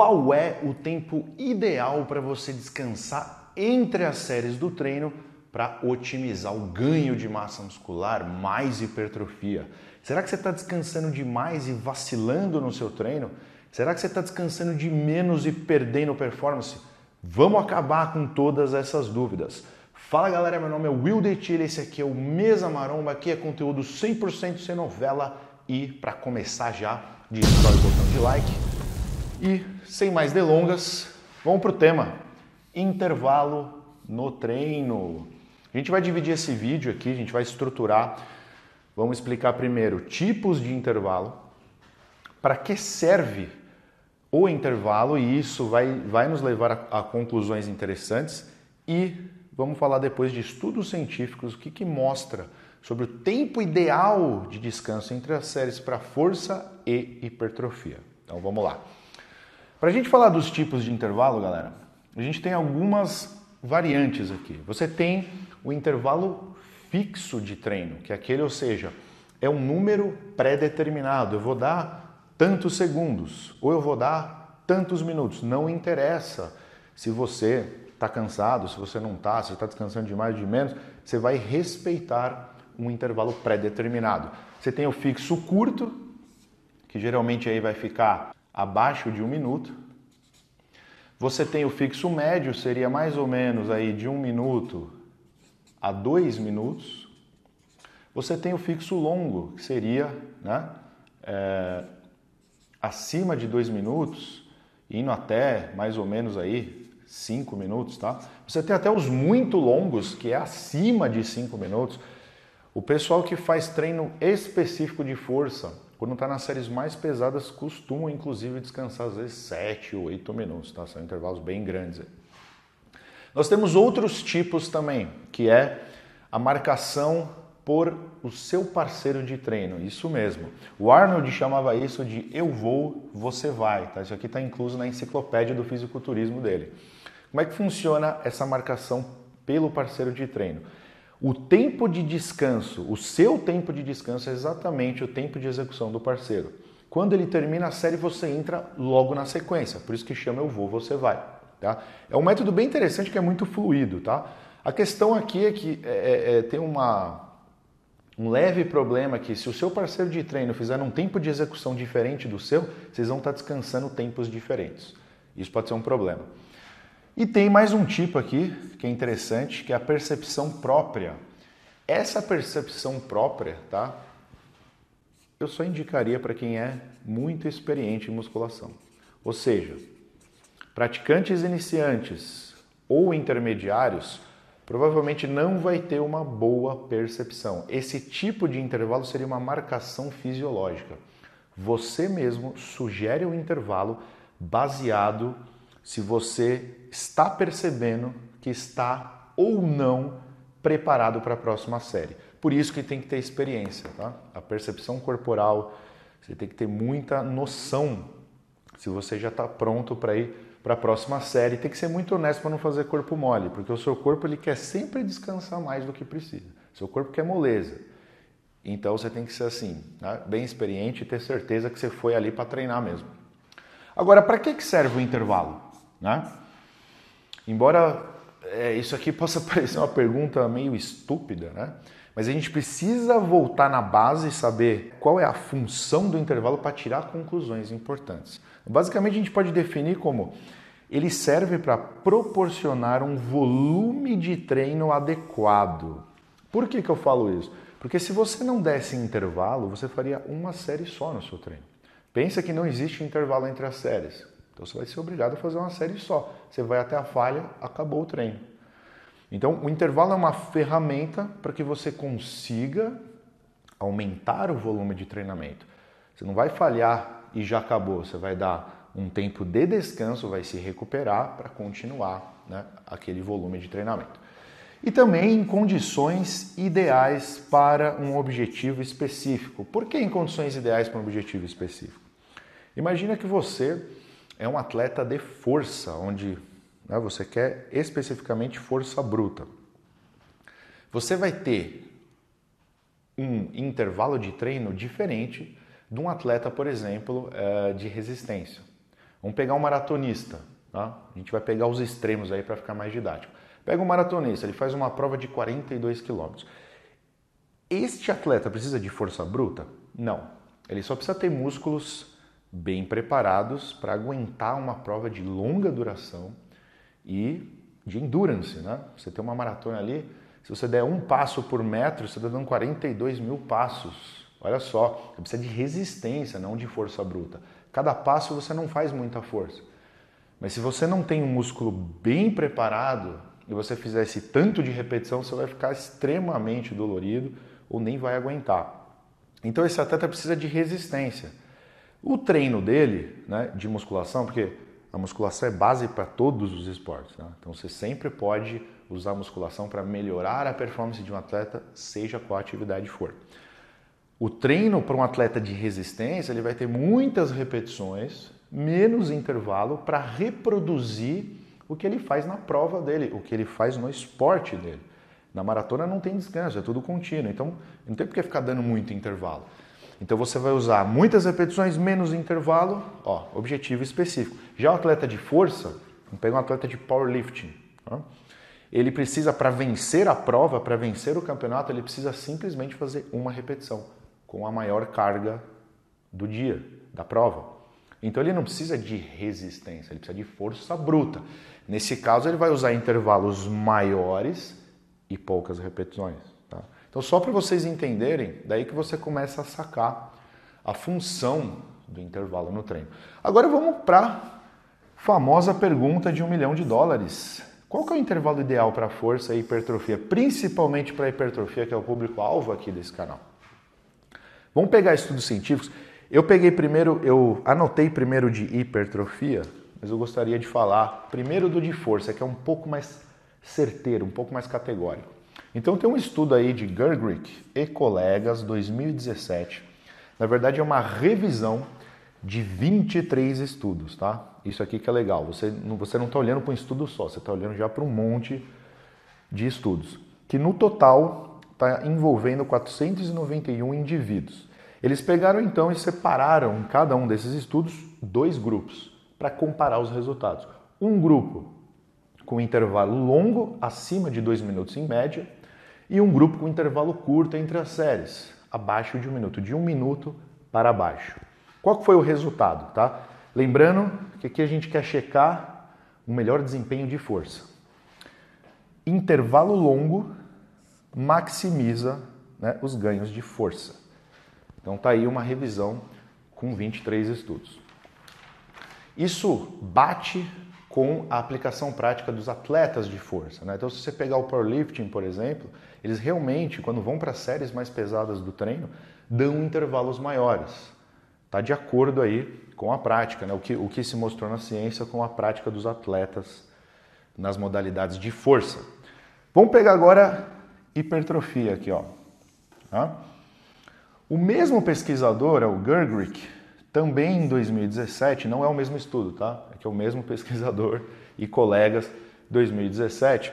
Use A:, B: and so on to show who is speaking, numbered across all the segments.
A: qual é o tempo ideal para você descansar entre as séries do treino para otimizar o ganho de massa muscular, mais hipertrofia? Será que você está descansando demais e vacilando no seu treino? Será que você está descansando de menos e perdendo performance? Vamos acabar com todas essas dúvidas. Fala galera, meu nome é Will Detilha, esse aqui é o Mesa Maromba, aqui é conteúdo 100% sem novela e para começar já, destrói o botão de like e sem mais delongas, vamos para o tema: intervalo no treino. A gente vai dividir esse vídeo aqui, a gente vai estruturar. Vamos explicar primeiro tipos de intervalo, para que serve o intervalo, e isso vai, vai nos levar a, a conclusões interessantes. E vamos falar depois de estudos científicos, o que, que mostra sobre o tempo ideal de descanso entre as séries para força e hipertrofia. Então vamos lá. Para a gente falar dos tipos de intervalo, galera, a gente tem algumas variantes aqui. Você tem o intervalo fixo de treino, que é aquele, ou seja, é um número pré-determinado. Eu vou dar tantos segundos ou eu vou dar tantos minutos. Não interessa se você está cansado, se você não está, se está descansando demais ou de menos, você vai respeitar um intervalo pré-determinado. Você tem o fixo curto, que geralmente aí vai ficar abaixo de um minuto, você tem o fixo médio, seria mais ou menos aí de um minuto a dois minutos. Você tem o fixo longo, que seria né, é, acima de dois minutos, indo até mais ou menos aí cinco minutos, tá? Você tem até os muito longos, que é acima de cinco minutos. O pessoal que faz treino específico de força, quando está nas séries mais pesadas, costumam inclusive descansar às vezes 7 ou 8 minutos, tá? São intervalos bem grandes. Nós temos outros tipos também, que é a marcação por o seu parceiro de treino, isso mesmo. O Arnold chamava isso de eu vou, você vai, tá? Isso aqui está incluso na enciclopédia do fisiculturismo dele. Como é que funciona essa marcação pelo parceiro de treino? O tempo de descanso, o seu tempo de descanso é exatamente o tempo de execução do parceiro. Quando ele termina a série, você entra logo na sequência. Por isso que chama eu vou, você vai. Tá? É um método bem interessante que é muito fluido. Tá? A questão aqui é que é, é, é tem uma, um leve problema que se o seu parceiro de treino fizer um tempo de execução diferente do seu, vocês vão estar descansando tempos diferentes. Isso pode ser um problema. E tem mais um tipo aqui que é interessante, que é a percepção própria. Essa percepção própria, tá? Eu só indicaria para quem é muito experiente em musculação. Ou seja, praticantes iniciantes ou intermediários provavelmente não vai ter uma boa percepção. Esse tipo de intervalo seria uma marcação fisiológica. Você mesmo sugere o um intervalo baseado se você está percebendo que está ou não preparado para a próxima série. Por isso que tem que ter experiência, tá? A percepção corporal, você tem que ter muita noção se você já está pronto para ir para a próxima série. Tem que ser muito honesto para não fazer corpo mole, porque o seu corpo ele quer sempre descansar mais do que precisa. Seu corpo quer moleza. Então você tem que ser assim, né? bem experiente e ter certeza que você foi ali para treinar mesmo. Agora, para que serve o intervalo? Né? Embora é, isso aqui possa parecer uma pergunta meio estúpida, né? mas a gente precisa voltar na base e saber qual é a função do intervalo para tirar conclusões importantes. Basicamente, a gente pode definir como ele serve para proporcionar um volume de treino adequado. Por que, que eu falo isso? Porque se você não desse intervalo, você faria uma série só no seu treino. Pensa que não existe intervalo entre as séries. Então você vai ser obrigado a fazer uma série só. Você vai até a falha, acabou o treino. Então, o intervalo é uma ferramenta para que você consiga aumentar o volume de treinamento. Você não vai falhar e já acabou. Você vai dar um tempo de descanso, vai se recuperar para continuar né, aquele volume de treinamento. E também em condições ideais para um objetivo específico. Por que em condições ideais para um objetivo específico? Imagina que você é um atleta de força, onde né, você quer especificamente força bruta. Você vai ter um intervalo de treino diferente de um atleta, por exemplo, eh, de resistência. Vamos pegar um maratonista, tá? a gente vai pegar os extremos aí para ficar mais didático. Pega um maratonista, ele faz uma prova de 42 quilômetros. Este atleta precisa de força bruta? Não. Ele só precisa ter músculos bem preparados para aguentar uma prova de longa duração e de endurance, né? Você tem uma maratona ali, se você der um passo por metro, você está dando 42 mil passos. Olha só, você precisa de resistência, não de força bruta. Cada passo você não faz muita força. Mas se você não tem um músculo bem preparado e você fizer esse tanto de repetição, você vai ficar extremamente dolorido ou nem vai aguentar. Então esse atleta precisa de resistência. O treino dele, né, de musculação, porque a musculação é base para todos os esportes, né? então você sempre pode usar a musculação para melhorar a performance de um atleta, seja qual atividade for. O treino para um atleta de resistência, ele vai ter muitas repetições, menos intervalo para reproduzir o que ele faz na prova dele, o que ele faz no esporte dele. Na maratona não tem descanso, é tudo contínuo, então não tem por que ficar dando muito intervalo. Então você vai usar muitas repetições, menos intervalo, ó, objetivo específico. Já o atleta de força, vamos pegar um atleta de powerlifting, ó, ele precisa, para vencer a prova, para vencer o campeonato, ele precisa simplesmente fazer uma repetição com a maior carga do dia, da prova. Então ele não precisa de resistência, ele precisa de força bruta. Nesse caso, ele vai usar intervalos maiores e poucas repetições. Então, só para vocês entenderem, daí que você começa a sacar a função do intervalo no treino. Agora vamos para a famosa pergunta de um milhão de dólares. Qual que é o intervalo ideal para força e hipertrofia, principalmente para hipertrofia, que é o público-alvo aqui desse canal? Vamos pegar estudos científicos. Eu peguei primeiro, eu anotei primeiro de hipertrofia, mas eu gostaria de falar primeiro do de força, que é um pouco mais certeiro, um pouco mais categórico. Então tem um estudo aí de Gergrick e colegas 2017. Na verdade é uma revisão de 23 estudos, tá? Isso aqui que é legal. Você não você não está olhando para um estudo só, você está olhando já para um monte de estudos que no total está envolvendo 491 indivíduos. Eles pegaram então e separaram em cada um desses estudos dois grupos para comparar os resultados. Um grupo com intervalo longo, acima de 2 minutos em média, e um grupo com intervalo curto entre as séries, abaixo de um minuto, de um minuto para baixo. Qual foi o resultado, tá? Lembrando que aqui a gente quer checar o melhor desempenho de força. Intervalo longo maximiza né, os ganhos de força. Então tá aí uma revisão com 23 estudos. Isso bate com a aplicação prática dos atletas de força. Né? Então, se você pegar o powerlifting, por exemplo, eles realmente, quando vão para séries mais pesadas do treino, dão intervalos maiores. Está de acordo aí com a prática, né? o, que, o que se mostrou na ciência com a prática dos atletas nas modalidades de força. Vamos pegar agora hipertrofia aqui. Ó. Tá? O mesmo pesquisador, é o Gergrich, também em 2017, não é o mesmo estudo, tá? É que é o mesmo pesquisador e colegas, 2017.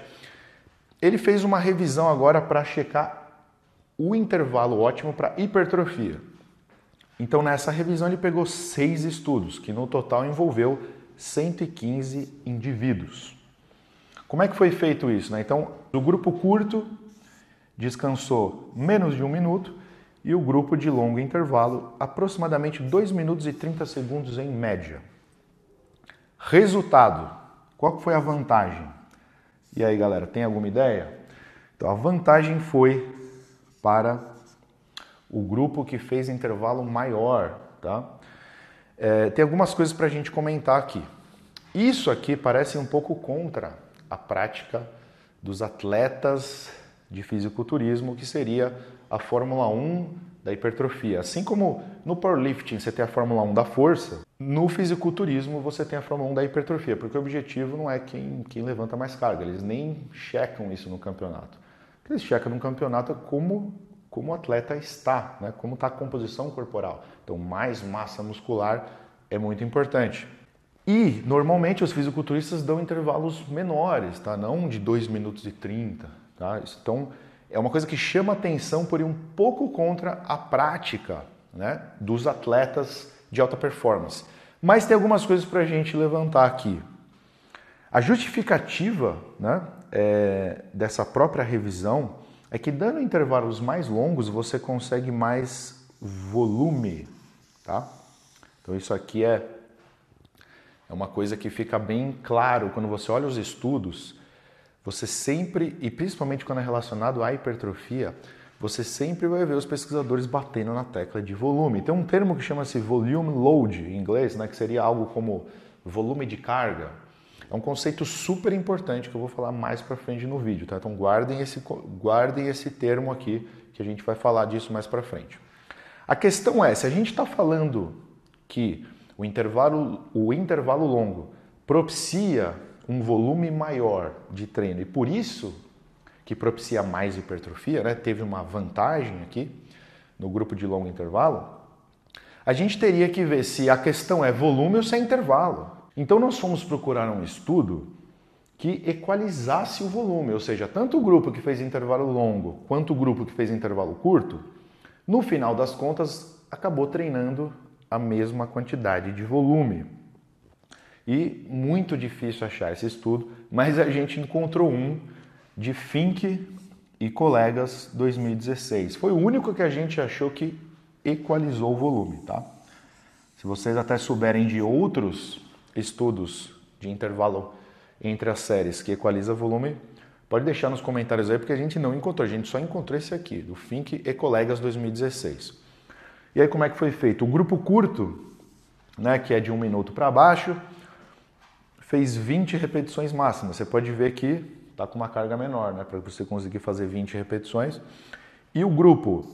A: Ele fez uma revisão agora para checar o intervalo ótimo para hipertrofia. Então, nessa revisão, ele pegou seis estudos, que no total envolveu 115 indivíduos. Como é que foi feito isso? Né? Então, o grupo curto descansou menos de um minuto e o grupo de longo intervalo, aproximadamente 2 minutos e 30 segundos em média. Resultado: qual foi a vantagem? E aí, galera, tem alguma ideia? Então, a vantagem foi para o grupo que fez intervalo maior, tá? É, tem algumas coisas para a gente comentar aqui. Isso aqui parece um pouco contra a prática dos atletas de fisiculturismo, que seria a Fórmula 1 da hipertrofia. Assim como no powerlifting você tem a Fórmula 1 da força, no fisiculturismo você tem a Fórmula 1 da hipertrofia, porque o objetivo não é quem, quem levanta mais carga, eles nem checam isso no campeonato. O que eles checam no campeonato é como, como o atleta está, né? como está a composição corporal. Então, mais massa muscular é muito importante. E normalmente os fisiculturistas dão intervalos menores, tá? Não de 2 minutos e 30, tá? Então, é uma coisa que chama atenção por ir um pouco contra a prática né, dos atletas de alta performance. Mas tem algumas coisas para a gente levantar aqui. A justificativa né, é, dessa própria revisão é que dando intervalos mais longos você consegue mais volume, tá? Então isso aqui é, é uma coisa que fica bem claro quando você olha os estudos você sempre, e principalmente quando é relacionado à hipertrofia, você sempre vai ver os pesquisadores batendo na tecla de volume. Tem um termo que chama-se volume load em inglês, né, que seria algo como volume de carga. É um conceito super importante que eu vou falar mais para frente no vídeo, tá? Então guardem esse, guardem esse termo aqui, que a gente vai falar disso mais para frente. A questão é, se a gente está falando que o intervalo, o intervalo longo propicia um volume maior de treino e por isso que propicia mais hipertrofia, né? teve uma vantagem aqui no grupo de longo intervalo, a gente teria que ver se a questão é volume ou se é intervalo. Então nós fomos procurar um estudo que equalizasse o volume, ou seja, tanto o grupo que fez intervalo longo quanto o grupo que fez intervalo curto, no final das contas acabou treinando a mesma quantidade de volume. E muito difícil achar esse estudo, mas a gente encontrou um de Fink e colegas 2016. Foi o único que a gente achou que equalizou o volume, tá? Se vocês até souberem de outros estudos de intervalo entre as séries que equaliza volume, pode deixar nos comentários aí, porque a gente não encontrou, a gente só encontrou esse aqui, do Fink e colegas 2016. E aí como é que foi feito? O grupo curto, né, que é de um minuto para baixo, fez 20 repetições máximas. Você pode ver que está com uma carga menor, né? Para você conseguir fazer 20 repetições. E o grupo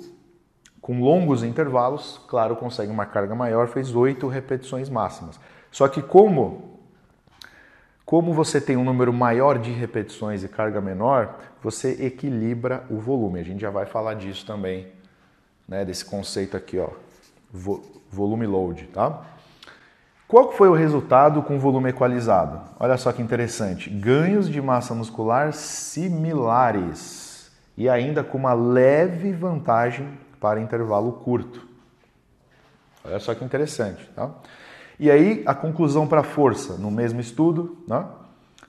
A: com longos intervalos, claro, consegue uma carga maior, fez 8 repetições máximas. Só que como como você tem um número maior de repetições e carga menor, você equilibra o volume. A gente já vai falar disso também, né, desse conceito aqui, ó, volume load, tá? Qual foi o resultado com volume equalizado? Olha só que interessante. Ganhos de massa muscular similares e ainda com uma leve vantagem para intervalo curto. Olha só que interessante. Tá? E aí, a conclusão para força, no mesmo estudo, né?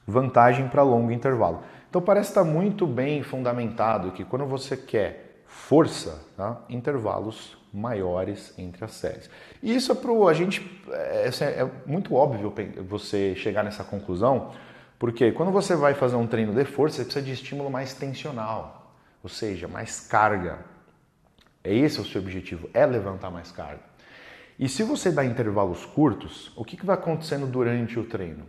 A: vantagem para longo intervalo. Então, parece estar muito bem fundamentado que quando você quer força, tá? intervalos maiores entre as séries. E isso é para a gente é, assim, é, muito óbvio você chegar nessa conclusão, porque quando você vai fazer um treino de força, você precisa de estímulo mais tensional, ou seja, mais carga. É Esse o seu objetivo, é levantar mais carga. E se você dá intervalos curtos, o que, que vai acontecendo durante o treino?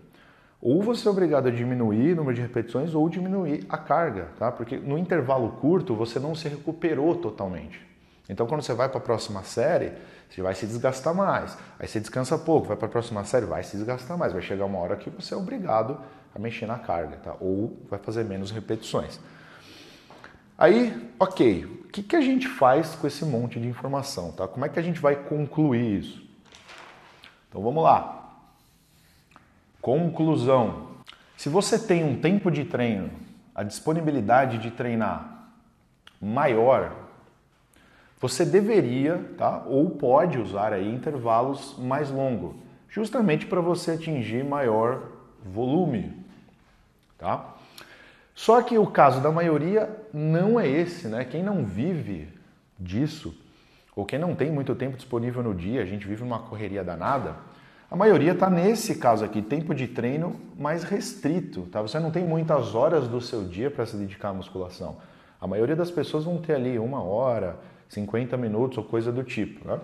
A: ou você é obrigado a diminuir o número de repetições ou diminuir a carga, tá? Porque no intervalo curto você não se recuperou totalmente. Então, quando você vai para a próxima série, você vai se desgastar mais. Aí você descansa pouco, vai para a próxima série, vai se desgastar mais. Vai chegar uma hora que você é obrigado a mexer na carga, tá? Ou vai fazer menos repetições. Aí, ok, o que, que a gente faz com esse monte de informação, tá? Como é que a gente vai concluir isso? Então, vamos lá. Conclusão: se você tem um tempo de treino, a disponibilidade de treinar maior, você deveria, tá? Ou pode usar aí intervalos mais longos, justamente para você atingir maior volume, tá? Só que o caso da maioria não é esse, né? Quem não vive disso, ou quem não tem muito tempo disponível no dia, a gente vive numa correria danada, a maioria está nesse caso aqui, tempo de treino mais restrito, tá? Você não tem muitas horas do seu dia para se dedicar à musculação. A maioria das pessoas vão ter ali uma hora, 50 minutos ou coisa do tipo, né?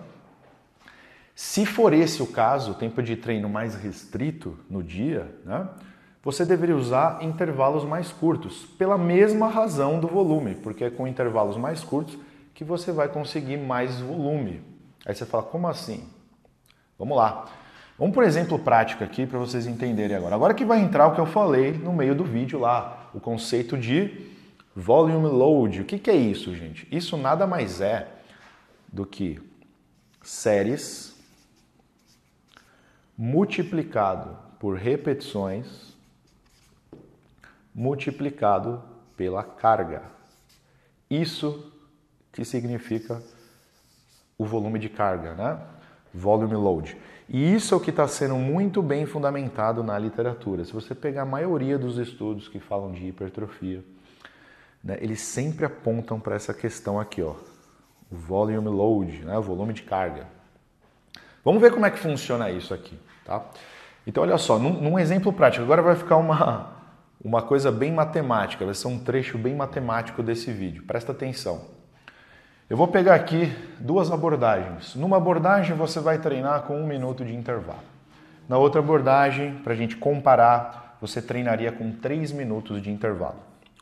A: Se for esse o caso, tempo de treino mais restrito no dia, né? Você deveria usar intervalos mais curtos, pela mesma razão do volume, porque é com intervalos mais curtos que você vai conseguir mais volume. Aí você fala, como assim? Vamos lá. Vamos por exemplo prático aqui para vocês entenderem agora. Agora que vai entrar o que eu falei no meio do vídeo lá, o conceito de volume load. O que, que é isso, gente? Isso nada mais é do que séries multiplicado por repetições multiplicado pela carga. Isso que significa o volume de carga, né? volume load. E isso é o que está sendo muito bem fundamentado na literatura. Se você pegar a maioria dos estudos que falam de hipertrofia, né, eles sempre apontam para essa questão aqui, ó, o volume load, né, o volume de carga. Vamos ver como é que funciona isso aqui, tá? Então olha só, num, num exemplo prático, agora vai ficar uma uma coisa bem matemática, vai ser um trecho bem matemático desse vídeo. Presta atenção. Eu vou pegar aqui duas abordagens. Numa abordagem você vai treinar com um minuto de intervalo. Na outra abordagem, para a gente comparar, você treinaria com três minutos de intervalo.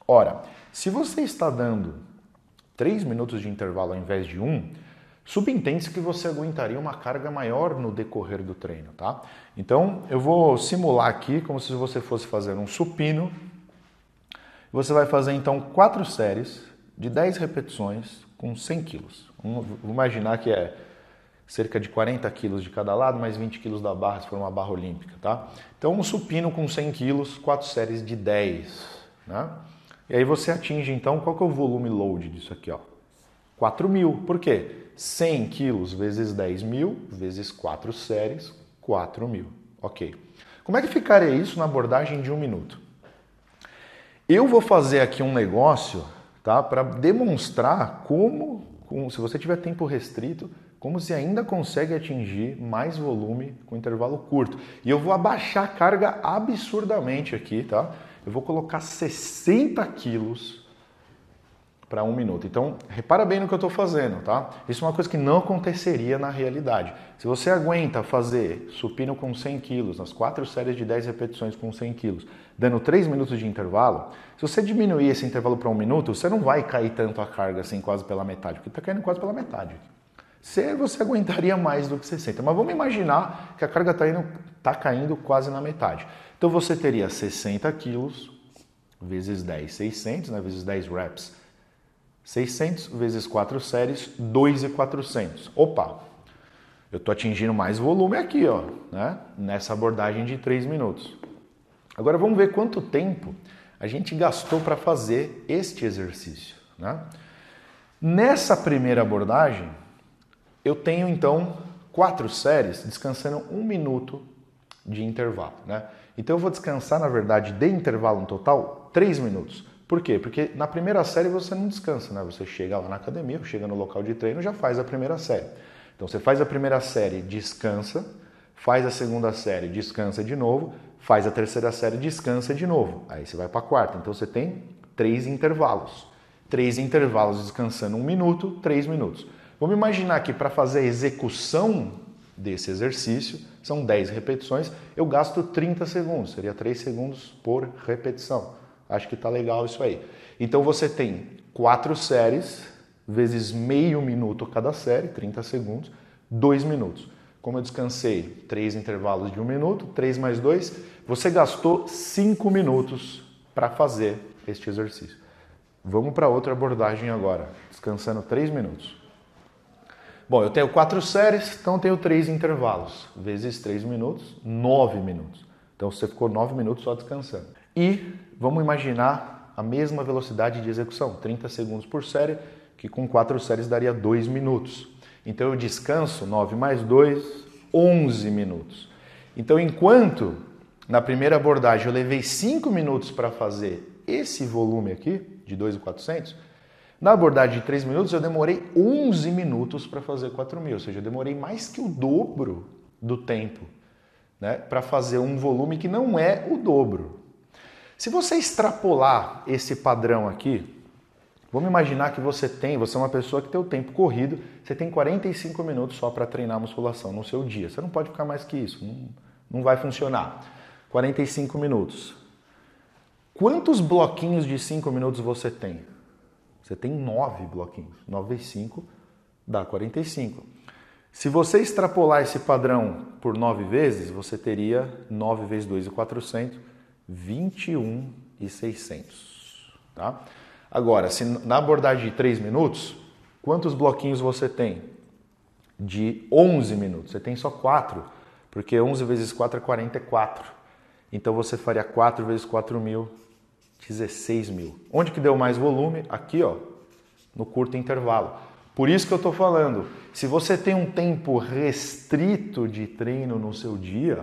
A: Ora, se você está dando três minutos de intervalo ao invés de um, subentende-se que você aguentaria uma carga maior no decorrer do treino, tá? Então eu vou simular aqui como se você fosse fazer um supino. Você vai fazer então quatro séries de 10 repetições com 100 quilos. Vamos imaginar que é cerca de 40 quilos de cada lado, mais 20 quilos da barra, se for uma barra olímpica, tá? Então, um supino com 100 quilos, quatro séries de 10, né? E aí você atinge, então, qual que é o volume load disso aqui, ó? 4 mil. Por quê? 100 quilos vezes 10 mil, vezes quatro séries, 4 mil. Ok. Como é que ficaria isso na abordagem de um minuto? Eu vou fazer aqui um negócio tá? para demonstrar como, se você tiver tempo restrito, como se ainda consegue atingir mais volume com intervalo curto. E eu vou abaixar a carga absurdamente aqui, tá? Eu vou colocar 60 quilos para um minuto. Então, repara bem no que eu estou fazendo, tá? Isso é uma coisa que não aconteceria na realidade. Se você aguenta fazer supino com 100 quilos, nas quatro séries de 10 repetições com 100 quilos, dando 3 minutos de intervalo, se você diminuir esse intervalo para um minuto, você não vai cair tanto a carga assim, quase pela metade, porque está caindo quase pela metade. Se você aguentaria mais do que 60, mas vamos imaginar que a carga está tá caindo quase na metade. Então você teria 60 quilos vezes 10, 600, né? vezes 10 reps, 600 vezes 4 séries, 2,400. Opa, eu estou atingindo mais volume aqui, ó, né? nessa abordagem de 3 minutos. Agora vamos ver quanto tempo a gente gastou para fazer este exercício. Né? Nessa primeira abordagem, eu tenho então quatro séries descansando um minuto de intervalo. Né? Então eu vou descansar, na verdade, de intervalo no total, três minutos. Por quê? Porque na primeira série você não descansa, né? Você chega lá na academia, chega no local de treino, já faz a primeira série. Então você faz a primeira série, descansa, faz a segunda série, descansa de novo, faz a terceira série, descansa de novo. Aí você vai para a quarta. Então você tem três intervalos. Três intervalos descansando um minuto, três minutos. Vamos imaginar que para fazer a execução desse exercício, são 10 repetições, eu gasto 30 segundos, seria 3 segundos por repetição. Acho que tá legal isso aí. Então você tem quatro séries, vezes meio minuto cada série, 30 segundos, 2 minutos. Como eu descansei, três intervalos de um minuto, três mais dois, você gastou cinco minutos para fazer este exercício. Vamos para outra abordagem agora, descansando três minutos. Bom, eu tenho quatro séries, então tenho três intervalos, vezes três minutos, nove minutos. Então você ficou nove minutos só descansando. E vamos imaginar a mesma velocidade de execução, 30 segundos por série, que com quatro séries daria dois minutos. Então eu descanso 9 mais 2, 11 minutos. Então enquanto na primeira abordagem eu levei 5 minutos para fazer esse volume aqui de 2,400, na abordagem de 3 minutos eu demorei 11 minutos para fazer 4.000, ou seja, eu demorei mais que o dobro do tempo né, para fazer um volume que não é o dobro. Se você extrapolar esse padrão aqui, Vamos imaginar que você tem, você é uma pessoa que tem o tempo corrido, você tem 45 minutos só para treinar a musculação no seu dia. Você não pode ficar mais que isso, não, não vai funcionar. 45 minutos. Quantos bloquinhos de 5 minutos você tem? Você tem 9 bloquinhos. 9 vezes 5 dá 45. Se você extrapolar esse padrão por 9 vezes, você teria 9 vezes 2 e 400, 21 e 600, tá? Agora, se na abordagem de 3 minutos, quantos bloquinhos você tem? De 11 minutos. Você tem só 4, porque 11 vezes 4 é 44. Então você faria 4 vezes 4 mil, 16 mil. Onde que deu mais volume? Aqui, ó, no curto intervalo. Por isso que eu estou falando, se você tem um tempo restrito de treino no seu dia,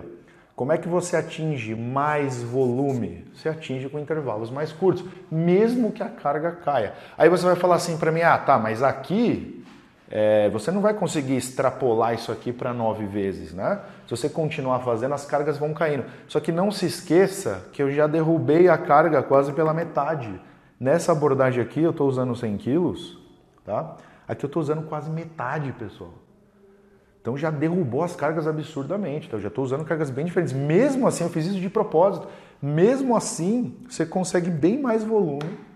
A: como é que você atinge mais volume? Você atinge com intervalos mais curtos, mesmo que a carga caia. Aí você vai falar assim para mim: ah, tá, mas aqui é, você não vai conseguir extrapolar isso aqui para nove vezes, né? Se você continuar fazendo, as cargas vão caindo. Só que não se esqueça que eu já derrubei a carga quase pela metade. Nessa abordagem aqui, eu estou usando 100 quilos, tá? Aqui eu estou usando quase metade, pessoal. Então já derrubou as cargas absurdamente. Então eu já estou usando cargas bem diferentes. Mesmo assim, eu fiz isso de propósito. Mesmo assim, você consegue bem mais volume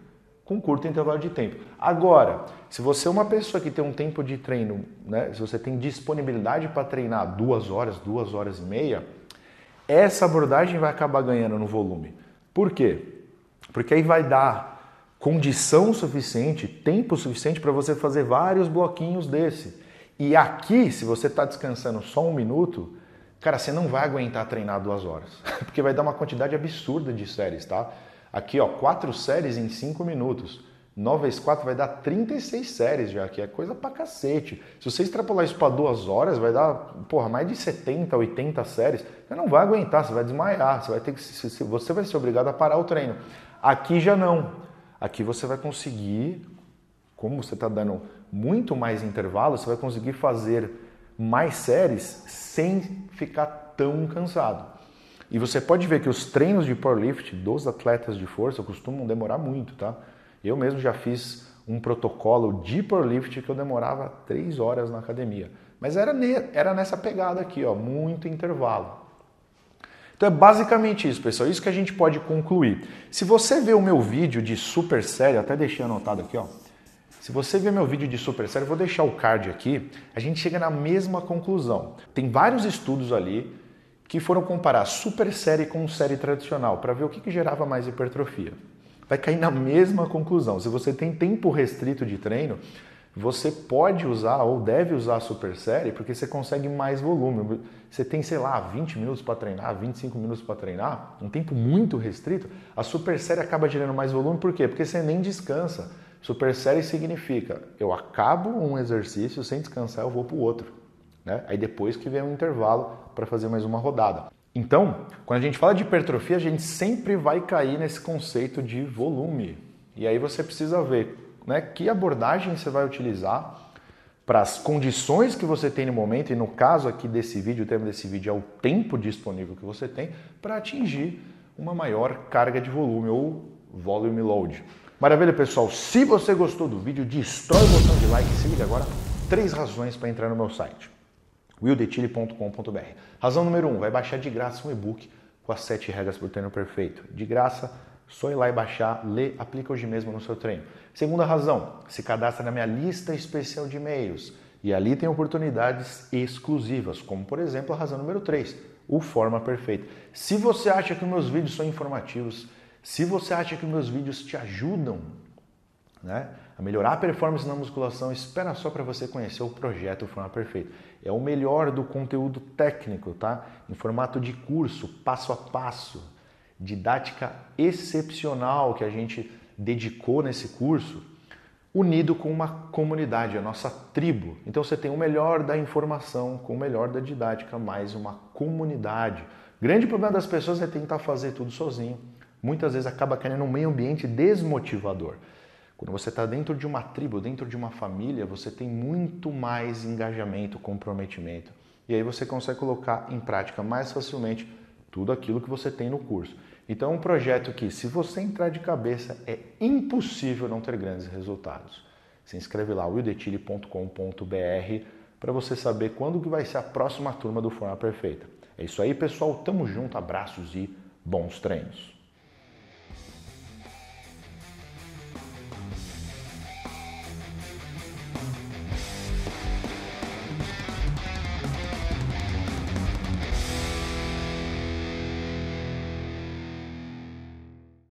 A: com curto intervalo de tempo. Agora, se você é uma pessoa que tem um tempo de treino, né, se você tem disponibilidade para treinar duas horas, duas horas e meia, essa abordagem vai acabar ganhando no volume. Por quê? Porque aí vai dar condição suficiente, tempo suficiente para você fazer vários bloquinhos desse. E aqui, se você está descansando só um minuto, cara, você não vai aguentar treinar duas horas, porque vai dar uma quantidade absurda de séries, tá? Aqui, ó, quatro séries em cinco minutos. 9 vezes 4 vai dar 36 séries já, que é coisa pra cacete. Se você extrapolar isso para duas horas, vai dar, porra, mais de 70, 80 séries. Você não vai aguentar, você vai desmaiar, você vai ter que você vai ser obrigado a parar o treino. Aqui já não. Aqui você vai conseguir, como você está dando muito mais intervalo, você vai conseguir fazer mais séries sem ficar tão cansado. E você pode ver que os treinos de powerlift dos atletas de força costumam demorar muito, tá? Eu mesmo já fiz um protocolo de powerlift que eu demorava três horas na academia. Mas era, era nessa pegada aqui, ó, muito intervalo. Então é basicamente isso, pessoal. Isso que a gente pode concluir. Se você vê o meu vídeo de super série, até deixei anotado aqui, ó. Se você ver meu vídeo de super sério, vou deixar o card aqui, a gente chega na mesma conclusão. Tem vários estudos ali que foram comparar super série com série tradicional para ver o que, que gerava mais hipertrofia. Vai cair na mesma conclusão. Se você tem tempo restrito de treino, você pode usar ou deve usar a super série porque você consegue mais volume. Você tem, sei lá, 20 minutos para treinar, 25 minutos para treinar, um tempo muito restrito. A super série acaba gerando mais volume, por quê? Porque você nem descansa. Super série significa eu acabo um exercício sem descansar, eu vou para o outro. Né? Aí depois que vem um intervalo para fazer mais uma rodada. Então, quando a gente fala de hipertrofia, a gente sempre vai cair nesse conceito de volume. E aí você precisa ver né, que abordagem você vai utilizar para as condições que você tem no momento, e no caso aqui desse vídeo, o tema desse vídeo é o tempo disponível que você tem para atingir uma maior carga de volume ou volume load. Maravilha, pessoal. Se você gostou do vídeo, destrói o botão de like. Se liga agora. Três razões para entrar no meu site, wildetile.com.br Razão número um, vai baixar de graça um e-book com as sete regras para o treino perfeito. De graça, só ir lá e baixar, lê, aplica hoje mesmo no seu treino. Segunda razão, se cadastra na minha lista especial de e-mails. E ali tem oportunidades exclusivas, como por exemplo a razão número 3, o Forma Perfeita. Se você acha que meus vídeos são informativos, se você acha que meus vídeos te ajudam né, a melhorar a performance na musculação, espera só para você conhecer o projeto Forma perfeito. É o melhor do conteúdo técnico, tá? Em formato de curso, passo a passo, didática excepcional que a gente dedicou nesse curso, unido com uma comunidade, a nossa tribo. Então você tem o melhor da informação com o melhor da didática, mais uma comunidade. O grande problema das pessoas é tentar fazer tudo sozinho muitas vezes acaba caindo num meio ambiente desmotivador. Quando você está dentro de uma tribo, dentro de uma família, você tem muito mais engajamento, comprometimento. E aí você consegue colocar em prática mais facilmente tudo aquilo que você tem no curso. Então é um projeto que, se você entrar de cabeça, é impossível não ter grandes resultados. Se inscreve lá, wildetile.com.br, para você saber quando que vai ser a próxima turma do Forma Perfeita. É isso aí, pessoal. Tamo junto, abraços e bons treinos.